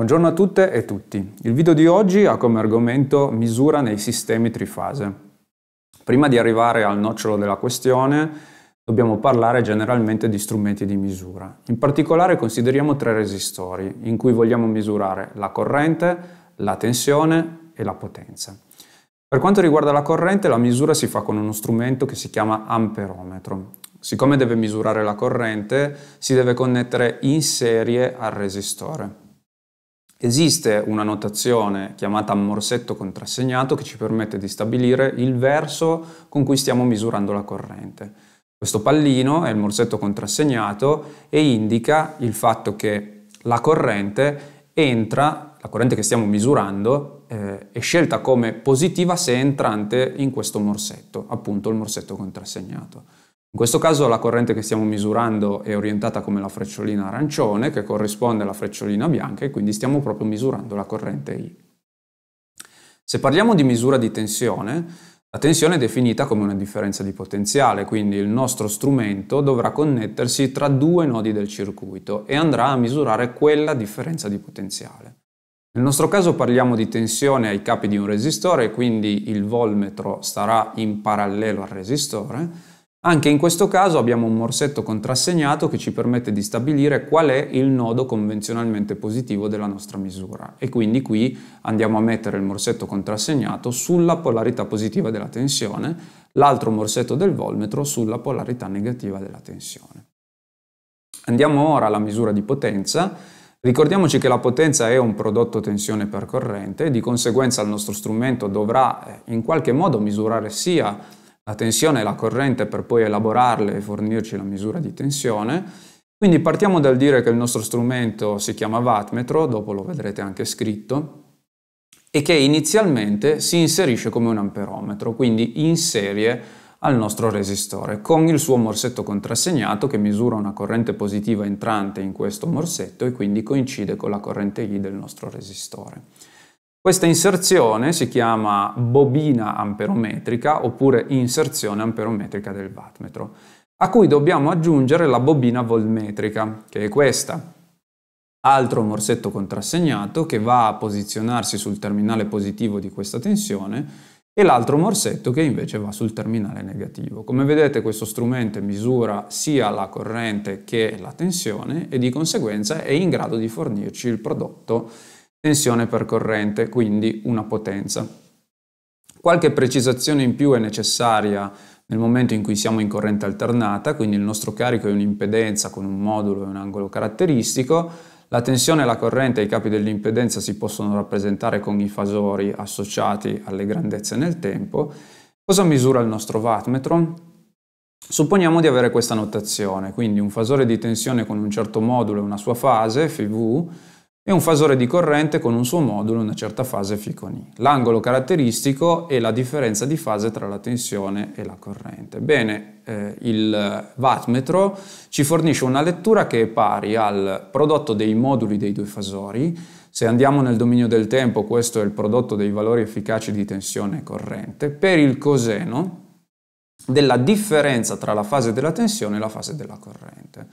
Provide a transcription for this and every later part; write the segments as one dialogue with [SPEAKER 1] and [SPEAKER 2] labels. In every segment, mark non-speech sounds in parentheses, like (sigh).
[SPEAKER 1] Buongiorno a tutte e tutti. Il video di oggi ha come argomento misura nei sistemi trifase. Prima di arrivare al nocciolo della questione, dobbiamo parlare generalmente di strumenti di misura. In particolare consideriamo tre resistori in cui vogliamo misurare la corrente, la tensione e la potenza. Per quanto riguarda la corrente, la misura si fa con uno strumento che si chiama amperometro. Siccome deve misurare la corrente, si deve connettere in serie al resistore. Esiste una notazione chiamata morsetto contrassegnato che ci permette di stabilire il verso con cui stiamo misurando la corrente. Questo pallino è il morsetto contrassegnato e indica il fatto che la corrente entra, la corrente che stiamo misurando, eh, è scelta come positiva se entrante in questo morsetto, appunto il morsetto contrassegnato. In questo caso la corrente che stiamo misurando è orientata come la frecciolina arancione che corrisponde alla frecciolina bianca e quindi stiamo proprio misurando la corrente I. Se parliamo di misura di tensione, la tensione è definita come una differenza di potenziale, quindi il nostro strumento dovrà connettersi tra due nodi del circuito e andrà a misurare quella differenza di potenziale. Nel nostro caso parliamo di tensione ai capi di un resistore, quindi il volmetro starà in parallelo al resistore, anche in questo caso abbiamo un morsetto contrassegnato che ci permette di stabilire qual è il nodo convenzionalmente positivo della nostra misura e quindi qui andiamo a mettere il morsetto contrassegnato sulla polarità positiva della tensione, l'altro morsetto del volmetro sulla polarità negativa della tensione. Andiamo ora alla misura di potenza. Ricordiamoci che la potenza è un prodotto tensione per corrente e di conseguenza il nostro strumento dovrà eh, in qualche modo misurare sia la tensione e la corrente per poi elaborarle e fornirci la misura di tensione. Quindi partiamo dal dire che il nostro strumento si chiama wattmetro, dopo lo vedrete anche scritto, e che inizialmente si inserisce come un amperometro, quindi in serie al nostro resistore, con il suo morsetto contrassegnato che misura una corrente positiva entrante in questo morsetto e quindi coincide con la corrente I del nostro resistore. Questa inserzione si chiama bobina amperometrica oppure inserzione amperometrica del wattmetro, a cui dobbiamo aggiungere la bobina volmetrica, che è questa. Altro morsetto contrassegnato che va a posizionarsi sul terminale positivo di questa tensione e l'altro morsetto che invece va sul terminale negativo. Come vedete questo strumento misura sia la corrente che la tensione e di conseguenza è in grado di fornirci il prodotto tensione per corrente, quindi una potenza. Qualche precisazione in più è necessaria nel momento in cui siamo in corrente alternata, quindi il nostro carico è un'impedenza con un modulo e un angolo caratteristico, la tensione e la corrente ai capi dell'impedenza si possono rappresentare con i fasori associati alle grandezze nel tempo. Cosa misura il nostro wattmetron? Supponiamo di avere questa notazione, quindi un fasore di tensione con un certo modulo e una sua fase, φV, e un fasore di corrente con un suo modulo in una certa fase φ con I. L'angolo caratteristico è la differenza di fase tra la tensione e la corrente. Bene, eh, il wattmetro ci fornisce una lettura che è pari al prodotto dei moduli dei due fasori. Se andiamo nel dominio del tempo, questo è il prodotto dei valori efficaci di tensione e corrente, per il coseno della differenza tra la fase della tensione e la fase della corrente.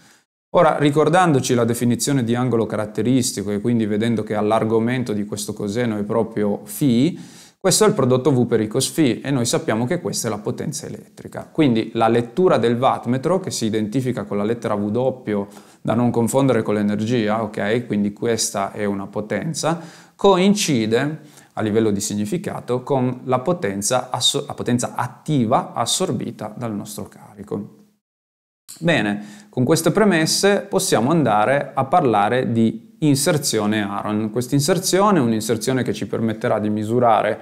[SPEAKER 1] Ora, ricordandoci la definizione di angolo caratteristico e quindi vedendo che all'argomento di questo coseno è proprio φ, questo è il prodotto V per I cos φ e noi sappiamo che questa è la potenza elettrica. Quindi la lettura del wattmetro, che si identifica con la lettera W da non confondere con l'energia, ok? Quindi questa è una potenza, coincide a livello di significato con la potenza, la potenza attiva assorbita dal nostro carico. Bene, con queste premesse possiamo andare a parlare di inserzione Aron. Questa inserzione è un'inserzione che ci permetterà di misurare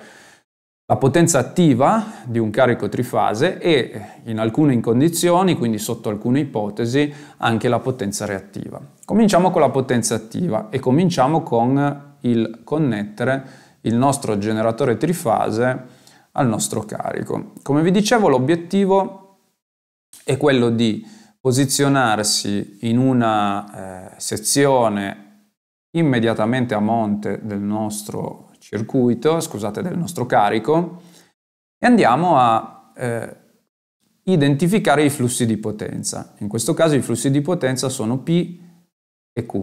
[SPEAKER 1] la potenza attiva di un carico trifase e in alcune condizioni, quindi sotto alcune ipotesi, anche la potenza reattiva. Cominciamo con la potenza attiva e cominciamo con il connettere il nostro generatore trifase al nostro carico. Come vi dicevo, l'obiettivo è quello di posizionarsi in una eh, sezione immediatamente a monte del nostro circuito, scusate, del nostro carico, e andiamo a eh, identificare i flussi di potenza. In questo caso i flussi di potenza sono P e Q.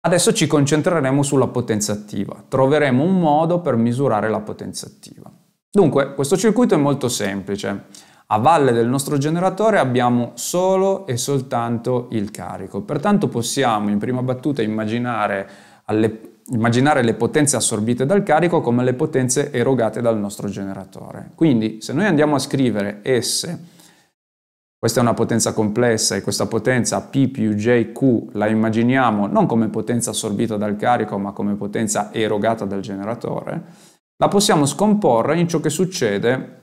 [SPEAKER 1] Adesso ci concentreremo sulla potenza attiva, troveremo un modo per misurare la potenza attiva. Dunque, questo circuito è molto semplice. A valle del nostro generatore abbiamo solo e soltanto il carico, pertanto possiamo in prima battuta immaginare, alle, immaginare le potenze assorbite dal carico come le potenze erogate dal nostro generatore. Quindi se noi andiamo a scrivere S, questa è una potenza complessa e questa potenza P più JQ la immaginiamo non come potenza assorbita dal carico ma come potenza erogata dal generatore, la possiamo scomporre in ciò che succede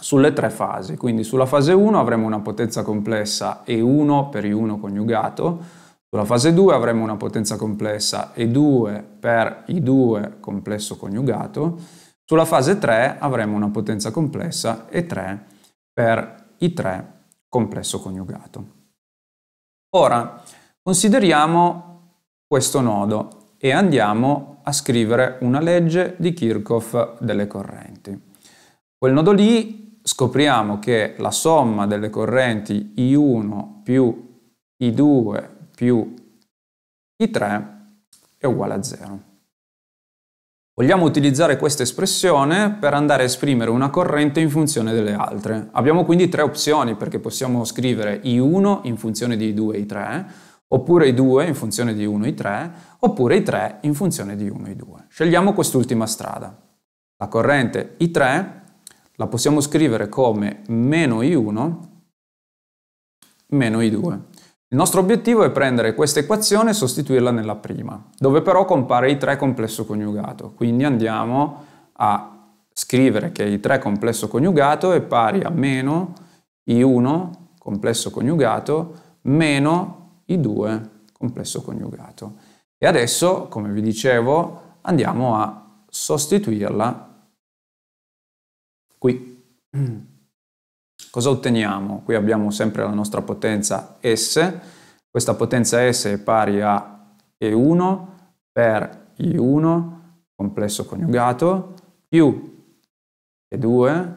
[SPEAKER 1] sulle tre fasi. Quindi sulla fase 1 avremo una potenza complessa E1 per I1 coniugato, sulla fase 2 avremo una potenza complessa E2 per I2 complesso coniugato, sulla fase 3 avremo una potenza complessa E3 per I3 complesso coniugato. Ora consideriamo questo nodo e andiamo a scrivere una legge di Kirchhoff delle correnti. Quel nodo lì scopriamo che la somma delle correnti I1 più I2 più I3 è uguale a 0. Vogliamo utilizzare questa espressione per andare a esprimere una corrente in funzione delle altre. Abbiamo quindi tre opzioni perché possiamo scrivere I1 in funzione di I2 e I3, oppure I2 in funzione di 1 I3, oppure I3 in funzione di 1 I2. Scegliamo quest'ultima strada. La corrente I3 la possiamo scrivere come meno I1 meno I2. Il nostro obiettivo è prendere questa equazione e sostituirla nella prima, dove però compare I3 complesso coniugato. Quindi andiamo a scrivere che I3 complesso coniugato è pari a meno I1 complesso coniugato meno I2 complesso coniugato. E adesso, come vi dicevo, andiamo a sostituirla Qui cosa otteniamo? Qui abbiamo sempre la nostra potenza S, questa potenza S è pari a E1 per I1 complesso coniugato più E2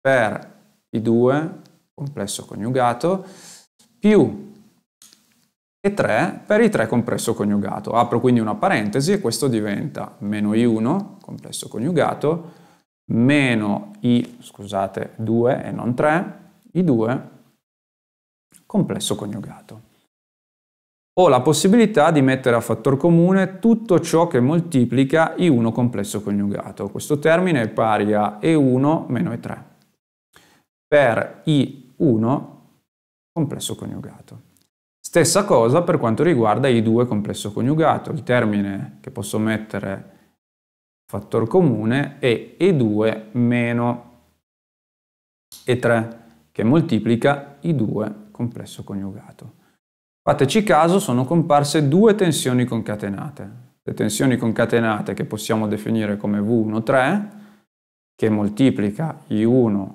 [SPEAKER 1] per I2 complesso coniugato più E3 per I3 complesso coniugato. Apro quindi una parentesi e questo diventa meno I1 complesso coniugato meno i, scusate, 2 e non 3, i 2 complesso coniugato. Ho la possibilità di mettere a fattor comune tutto ciò che moltiplica I1 complesso coniugato. Questo termine è pari a E1 meno E3 per I1 complesso coniugato. Stessa cosa per quanto riguarda I2 complesso coniugato. Il termine che posso mettere fattore comune è E2 meno E3 che moltiplica i 2 complesso coniugato. Fateci caso, sono comparse due tensioni concatenate. Le tensioni concatenate che possiamo definire come V1,3 che moltiplica I1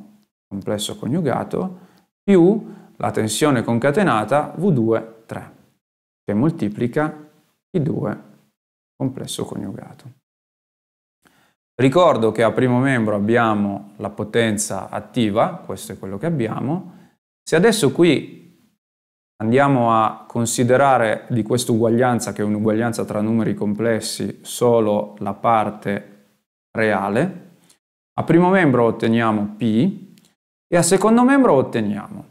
[SPEAKER 1] complesso coniugato più la tensione concatenata V2,3 che moltiplica I2 complesso coniugato. Ricordo che a primo membro abbiamo la potenza attiva, questo è quello che abbiamo. Se adesso qui andiamo a considerare di questa uguaglianza, che è un'uguaglianza tra numeri complessi, solo la parte reale, a primo membro otteniamo P e a secondo membro otteniamo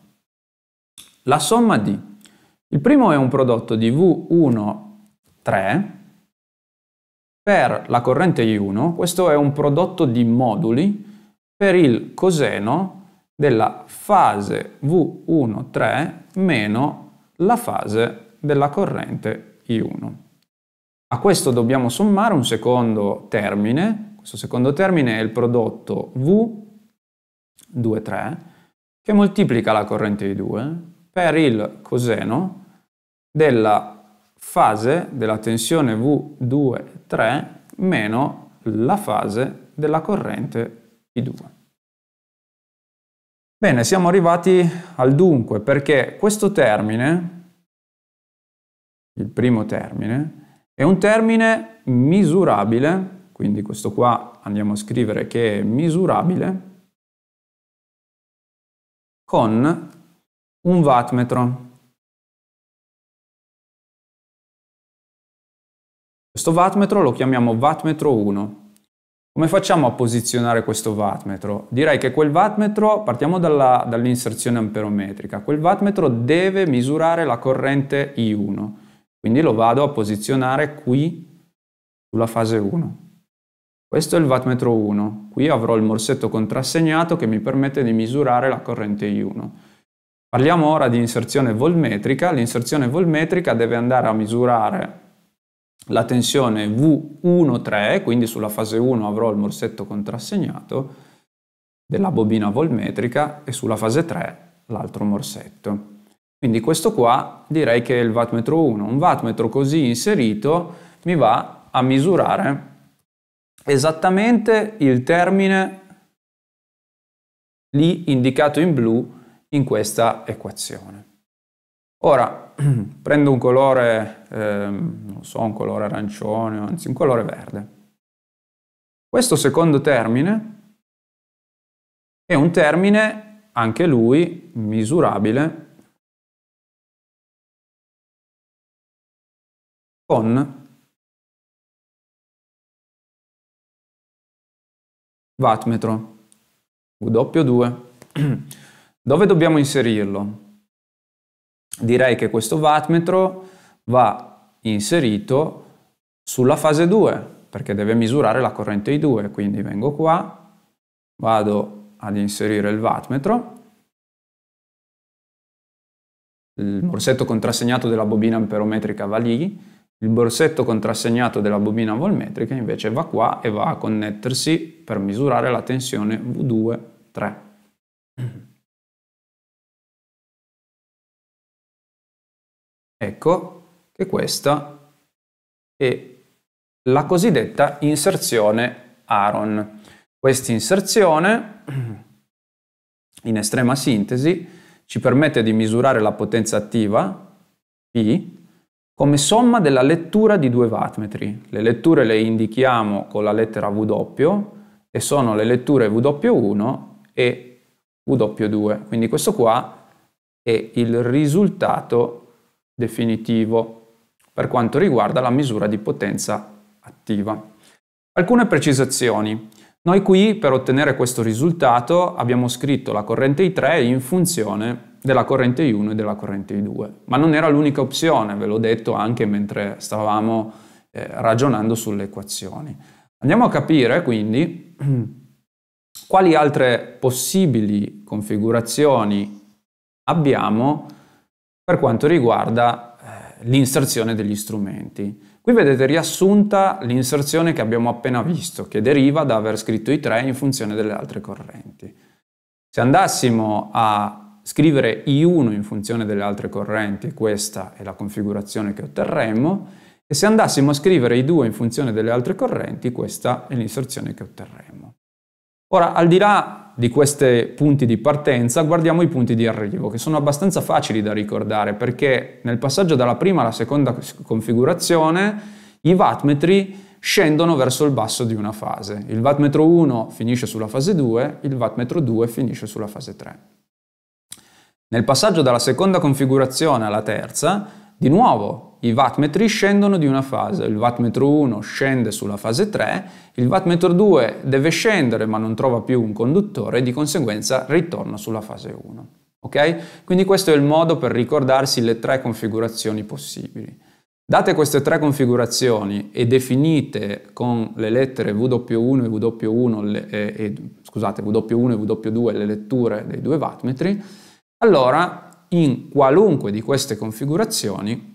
[SPEAKER 1] la somma di. Il primo è un prodotto di V1, 3, per la corrente I1 questo è un prodotto di moduli per il coseno della fase V13 meno la fase della corrente I1. A questo dobbiamo sommare un secondo termine, questo secondo termine è il prodotto V23 che moltiplica la corrente I2 per il coseno della fase della tensione V2, 3 meno la fase della corrente I2. Bene, siamo arrivati al dunque perché questo termine, il primo termine, è un termine misurabile, quindi questo qua andiamo a scrivere che è misurabile, con un wattmetro. Questo wattmetro lo chiamiamo wattmetro 1. Come facciamo a posizionare questo wattmetro? Direi che quel wattmetro, partiamo dall'inserzione amperometrica, quel wattmetro deve misurare la corrente I1, quindi lo vado a posizionare qui sulla fase 1. Questo è il wattmetro 1, qui avrò il morsetto contrassegnato che mi permette di misurare la corrente I1. Parliamo ora di inserzione volmetrica, l'inserzione volmetrica deve andare a misurare la tensione V1,3, quindi sulla fase 1 avrò il morsetto contrassegnato della bobina volmetrica e sulla fase 3 l'altro morsetto. Quindi questo qua direi che è il wattmetro 1. Un wattmetro così inserito mi va a misurare esattamente il termine lì indicato in blu in questa equazione. Ora (clears throat) prendo un colore, ehm, non so, un colore arancione, anzi un colore verde. Questo secondo termine è un termine, anche lui, misurabile con wattmetro W2. (clears throat) Dove dobbiamo inserirlo? direi che questo wattmetro va inserito sulla fase 2 perché deve misurare la corrente I2 quindi vengo qua vado ad inserire il wattmetro il borsetto contrassegnato della bobina amperometrica va lì il borsetto contrassegnato della bobina volmetrica invece va qua e va a connettersi per misurare la tensione V2 3 ecco che questa è la cosiddetta inserzione Aron. Questa inserzione, in estrema sintesi, ci permette di misurare la potenza attiva, P, come somma della lettura di due wattmetri. Le letture le indichiamo con la lettera W e sono le letture W1 e W2. Quindi questo qua è il risultato definitivo per quanto riguarda la misura di potenza attiva. Alcune precisazioni. Noi qui per ottenere questo risultato abbiamo scritto la corrente I3 in funzione della corrente I1 e della corrente I2, ma non era l'unica opzione, ve l'ho detto anche mentre stavamo eh, ragionando sulle equazioni. Andiamo a capire quindi (clears throat) quali altre possibili configurazioni abbiamo per quanto riguarda eh, l'inserzione degli strumenti. Qui vedete riassunta l'inserzione che abbiamo appena visto, che deriva da aver scritto i tre in funzione delle altre correnti. Se andassimo a scrivere I1 in funzione delle altre correnti, questa è la configurazione che otterremo, e se andassimo a scrivere I2 in funzione delle altre correnti, questa è l'inserzione che otterremo. Ora, al di là di questi punti di partenza guardiamo i punti di arrivo, che sono abbastanza facili da ricordare, perché nel passaggio dalla prima alla seconda configurazione i wattmetri scendono verso il basso di una fase. Il wattmetro 1 finisce sulla fase 2, il wattmetro 2 finisce sulla fase 3. Nel passaggio dalla seconda configurazione alla terza, di nuovo, i wattmetri scendono di una fase, il wattmetro 1 scende sulla fase 3, il wattmetro 2 deve scendere ma non trova più un conduttore e di conseguenza ritorna sulla fase 1. Ok? Quindi questo è il modo per ricordarsi le tre configurazioni possibili. Date queste tre configurazioni e definite con le lettere W1 e W1, le, e, e, scusate, W1 e W2 le letture dei due wattmetri, allora in qualunque di queste configurazioni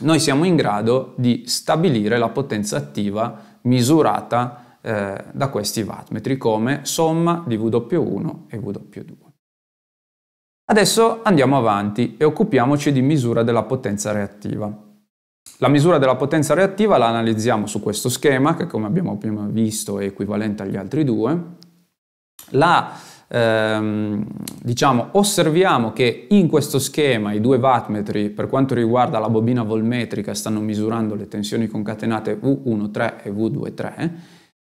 [SPEAKER 1] noi siamo in grado di stabilire la potenza attiva misurata eh, da questi wattmetri come somma di W1 e W2. Adesso andiamo avanti e occupiamoci di misura della potenza reattiva. La misura della potenza reattiva la analizziamo su questo schema che come abbiamo prima visto è equivalente agli altri due. La ehm, diciamo, osserviamo che in questo schema i due wattmetri per quanto riguarda la bobina volmetrica stanno misurando le tensioni concatenate V13 e V23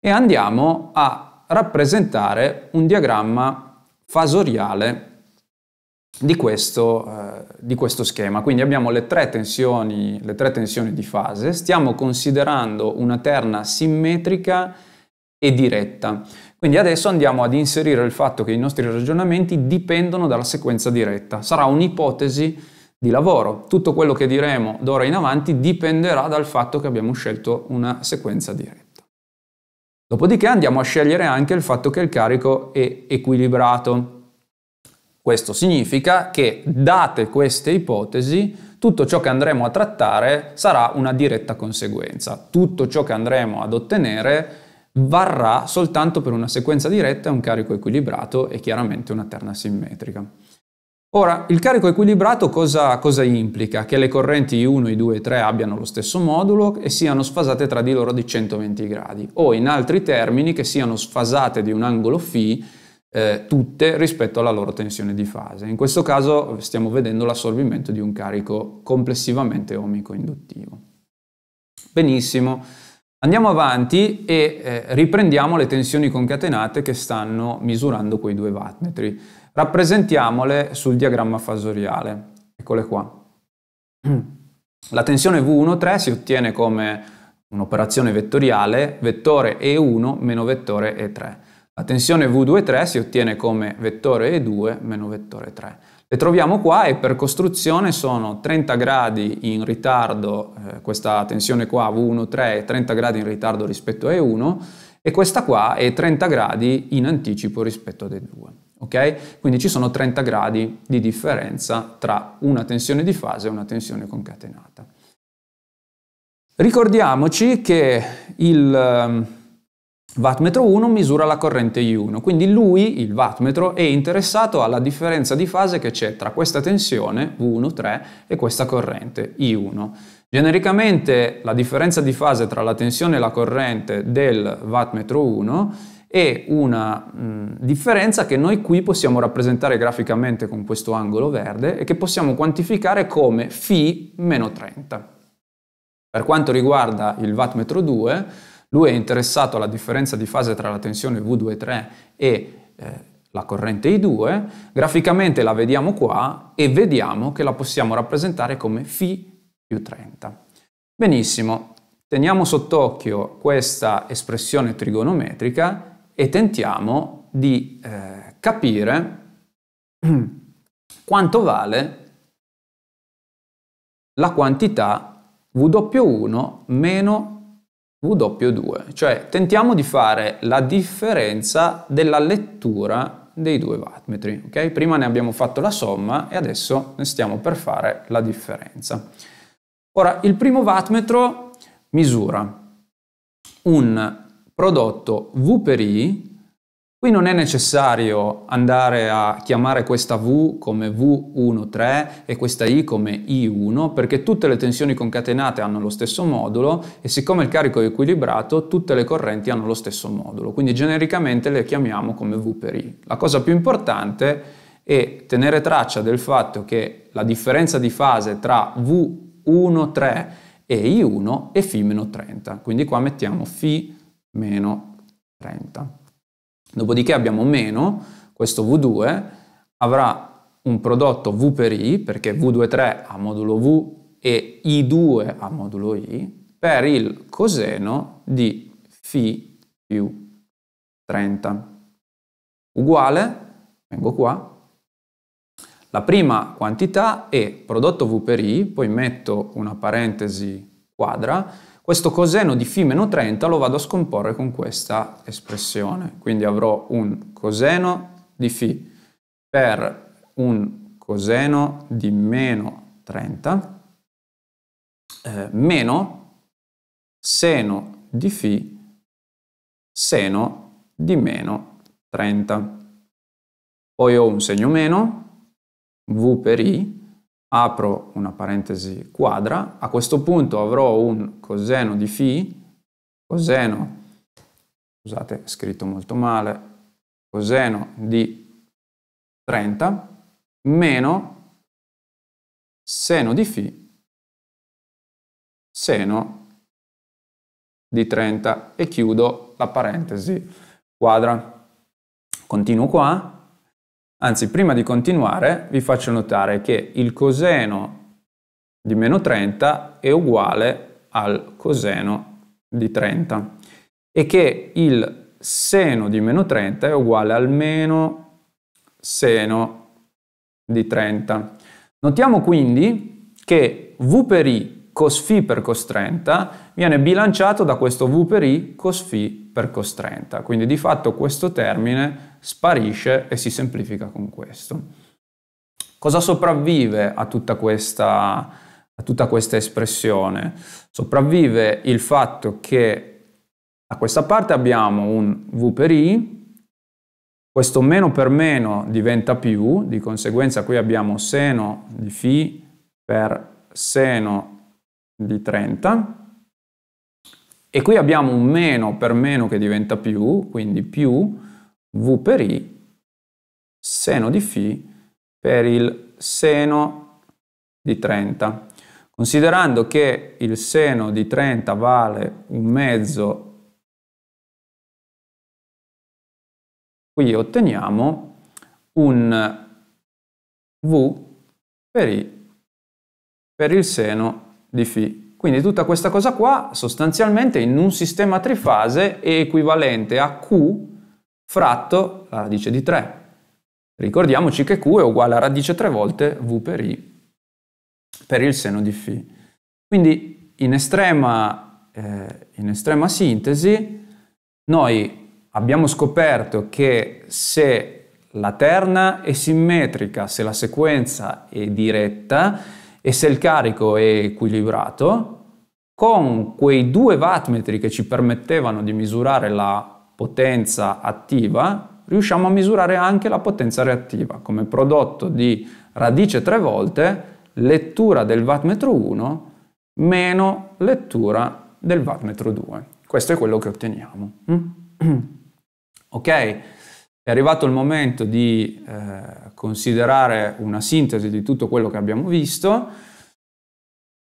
[SPEAKER 1] e andiamo a rappresentare un diagramma fasoriale di questo, eh, di questo, schema. Quindi abbiamo le tre, tensioni, le tre tensioni di fase, stiamo considerando una terna simmetrica e diretta. Quindi adesso andiamo ad inserire il fatto che i nostri ragionamenti dipendono dalla sequenza diretta. Sarà un'ipotesi di lavoro. Tutto quello che diremo d'ora in avanti dipenderà dal fatto che abbiamo scelto una sequenza diretta. Dopodiché andiamo a scegliere anche il fatto che il carico è equilibrato. Questo significa che, date queste ipotesi, tutto ciò che andremo a trattare sarà una diretta conseguenza. Tutto ciò che andremo ad ottenere varrà soltanto per una sequenza diretta, un carico equilibrato e chiaramente una terna simmetrica. Ora, il carico equilibrato cosa, cosa, implica? Che le correnti I1, I2 e 3 abbiano lo stesso modulo e siano sfasate tra di loro di 120 gradi, o in altri termini che siano sfasate di un angolo φ eh, tutte rispetto alla loro tensione di fase. In questo caso stiamo vedendo l'assorbimento di un carico complessivamente omico induttivo. Benissimo. Andiamo avanti e eh, riprendiamo le tensioni concatenate che stanno misurando quei due wattmetri. Rappresentiamole sul diagramma fasoriale. Eccole qua. (clears throat) La tensione V1,3 si ottiene come un'operazione vettoriale vettore E1 meno vettore E3. La tensione V2,3 si ottiene come vettore E2 meno vettore 3. Le troviamo qua e per costruzione sono 30 gradi in ritardo, eh, questa tensione qua V1, 3 è 30 gradi in ritardo rispetto a E1 e questa qua è 30 gradi in anticipo rispetto ad E2. Okay? Quindi ci sono 30 gradi di differenza tra una tensione di fase e una tensione concatenata. Ricordiamoci che il, ehm, Wattmetro 1 misura la corrente I1, quindi lui, il wattmetro, è interessato alla differenza di fase che c'è tra questa tensione, V1, 3, e questa corrente, I1. Genericamente la differenza di fase tra la tensione e la corrente del wattmetro 1 è una mh, differenza che noi qui possiamo rappresentare graficamente con questo angolo verde e che possiamo quantificare come Φ 30. Per quanto riguarda il wattmetro 2, lui è interessato alla differenza di fase tra la tensione V2,3 e eh, la corrente I2. Graficamente la vediamo qua e vediamo che la possiamo rappresentare come Φ più 30. Benissimo, teniamo sott'occhio questa espressione trigonometrica e tentiamo di eh, capire (clears throat) quanto vale la quantità W1 meno W2, cioè tentiamo di fare la differenza della lettura dei due wattmetri, ok? Prima ne abbiamo fatto la somma e adesso ne stiamo per fare la differenza. Ora, il primo wattmetro misura un prodotto V per I Qui non è necessario andare a chiamare questa V come V13 e questa I come I1 perché tutte le tensioni concatenate hanno lo stesso modulo e siccome il carico è equilibrato tutte le correnti hanno lo stesso modulo, quindi genericamente le chiamiamo come V per I. La cosa più importante è tenere traccia del fatto che la differenza di fase tra V13 e I1 è Φ-30, quindi qua mettiamo Φ-30. Dopodiché abbiamo meno, questo V2 avrà un prodotto V per I, perché V23 ha modulo V e I2 ha modulo I, per il coseno di Φ più 30. Uguale, vengo qua, la prima quantità è prodotto V per I, poi metto una parentesi quadra, questo coseno di φ meno 30 lo vado a scomporre con questa espressione, quindi avrò un coseno di φ per un coseno di meno 30 eh, meno seno di φ seno di meno 30. Poi ho un segno meno, v per i, apro una parentesi quadra, a questo punto avrò un coseno di φ, coseno, scusate, scritto molto male, coseno di 30 meno seno di φ, seno di 30 e chiudo la parentesi quadra. Continuo qua, Anzi, prima di continuare vi faccio notare che il coseno di meno 30 è uguale al coseno di 30 e che il seno di meno 30 è uguale al meno seno di 30. Notiamo quindi che v per i cos φ per cos 30 viene bilanciato da questo v per i cos φ per costrenta. Quindi di fatto questo termine sparisce e si semplifica con questo. Cosa sopravvive a tutta questa, a tutta questa espressione? Sopravvive il fatto che a questa parte abbiamo un V per I, questo meno per meno diventa più, di conseguenza qui abbiamo seno di φ per seno di 30, e qui abbiamo un meno per meno che diventa più, quindi più v per i seno di φ per il seno di 30. Considerando che il seno di 30 vale un mezzo, qui otteniamo un v per i per il seno di φ quindi tutta questa cosa qua sostanzialmente in un sistema trifase è equivalente a Q fratto la radice di 3. Ricordiamoci che Q è uguale a radice 3 volte V per I per il seno di Φ. Quindi in estrema, eh, in estrema sintesi noi abbiamo scoperto che se la terna è simmetrica, se la sequenza è diretta, e se il carico è equilibrato, con quei due wattmetri che ci permettevano di misurare la potenza attiva, riusciamo a misurare anche la potenza reattiva come prodotto di radice 3 volte lettura del wattmetro 1 meno lettura del wattmetro 2. Questo è quello che otteniamo. (clears throat) ok? È arrivato il momento di eh, considerare una sintesi di tutto quello che abbiamo visto.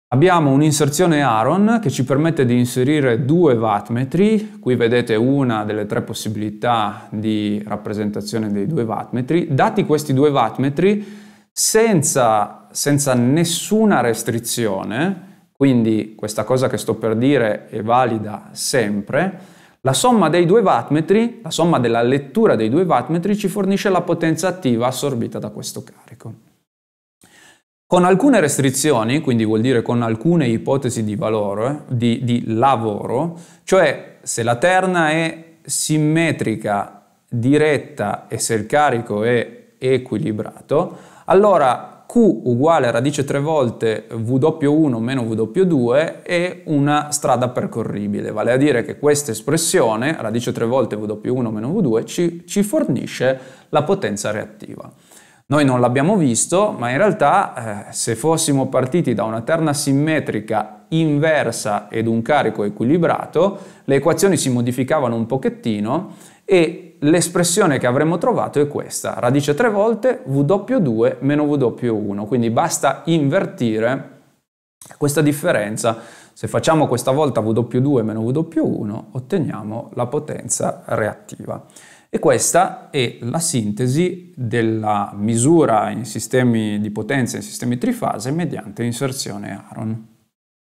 [SPEAKER 1] Abbiamo un'inserzione Aaron che ci permette di inserire due wattmetri, qui vedete una delle tre possibilità di rappresentazione dei due wattmetri. Dati questi due wattmetri, senza, senza nessuna restrizione, quindi questa cosa che sto per dire è valida sempre, la somma dei due wattmetri, la somma della lettura dei due wattmetri ci fornisce la potenza attiva assorbita da questo carico. Con alcune restrizioni, quindi vuol dire con alcune ipotesi di, valore, di, di lavoro, cioè se la terna è simmetrica, diretta e se il carico è equilibrato, allora uguale a radice 3 volte W1 meno W2 è una strada percorribile, vale a dire che questa espressione, radice 3 volte W1 meno W2, ci, ci fornisce la potenza reattiva. Noi non l'abbiamo visto, ma in realtà eh, se fossimo partiti da una terna simmetrica inversa ed un carico equilibrato, le equazioni si modificavano un pochettino e l'espressione che avremmo trovato è questa, radice 3 volte W2 meno W1, quindi basta invertire questa differenza. Se facciamo questa volta W2 meno W1 otteniamo la potenza reattiva. E questa è la sintesi della misura in sistemi di potenza in sistemi trifase mediante inserzione Aron.